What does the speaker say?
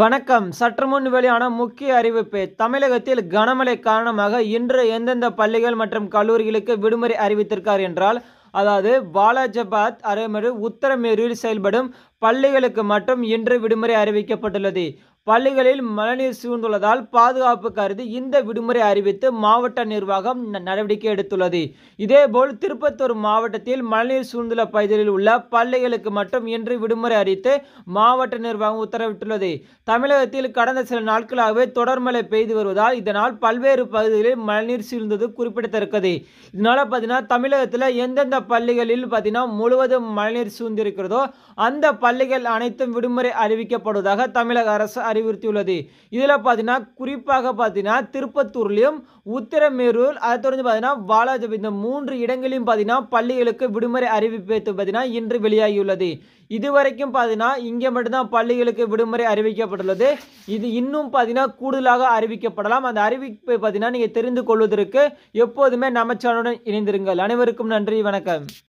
வணக்கம் சற்று முன் வெளியான முக்கிய அறிவிப்பு தமிழகத்தில் கனமழை காரணமாக இன்று எந்தெந்த பள்ளிகள் மற்றும் கல்லூரிகளுக்கு விடுமுறை அறிவித்திருக்கார் என்றால் அதாவது பாலாஜபாத் அதேமாதிரி உத்தரமேரூரில் செயல்படும் பள்ளிகளுக்கு மட்டும் இன்று விடுமுறை அறிவிக்கப்பட்டுள்ளது பள்ளிகளில் மழைநீர் சூழ்ந்துள்ளதால் பாதுகாப்பு கருதி இந்த விடுமுறை அறிவித்து மாவட்ட நிர்வாகம் நடவடிக்கை எடுத்துள்ளது இதேபோல் திருப்பத்தூர் மாவட்டத்தில் மழைநீர் சூழ்ந்துள்ள பகுதிகளில் உள்ள பள்ளிகளுக்கு மட்டும் இன்று விடுமுறை அறிவித்து மாவட்ட நிர்வாகம் உத்தரவிட்டுள்ளது தமிழகத்தில் கடந்த சில நாட்களாகவே தொடர் மழை பெய்து வருவதால் இதனால் பல்வேறு பகுதிகளில் மழைநீர் சூழ்ந்தது குறிப்பிடத்தக்கது இதனால பார்த்தீங்கன்னா தமிழகத்தில் எந்தெந்த பள்ளிகளில் பார்த்தீங்கன்னா முழுவதும் மழைநீர் சூழ்ந்திருக்கிறதோ அந்த பள்ளிகள் அனைத்தும் விடுமுறை அறிவிக்கப்படுவதாக தமிழக அரசு அறிவுறுத்தியுள்ளது இதில் பார்த்தீங்கன்னா குறிப்பாக பார்த்தீங்கன்னா திருப்பத்தூர்லேயும் உத்திரமேரூர் அதை தொடர்ந்து பார்த்தீங்கன்னா வாலாஜபி இந்த மூன்று இடங்களையும் பார்த்தீங்கன்னா பள்ளிகளுக்கு விடுமுறை அறிவிப்பு பார்த்தீங்கன்னா இன்று வெளியாகியுள்ளது இதுவரைக்கும் பார்த்தீங்கன்னா இங்கே மட்டும்தான் பள்ளிகளுக்கு விடுமுறை அறிவிக்கப்பட்டுள்ளது இது இன்னும் பார்த்தீங்கன்னா கூடுதலாக அறிவிக்கப்படலாம் அந்த அறிவிப்பை பார்த்தீங்கன்னா நீங்கள் தெரிந்து கொள்வதற்கு எப்போதுமே நம்ம சேனலுடன் இணைந்திருங்கள் அனைவருக்கும் நன்றி வணக்கம்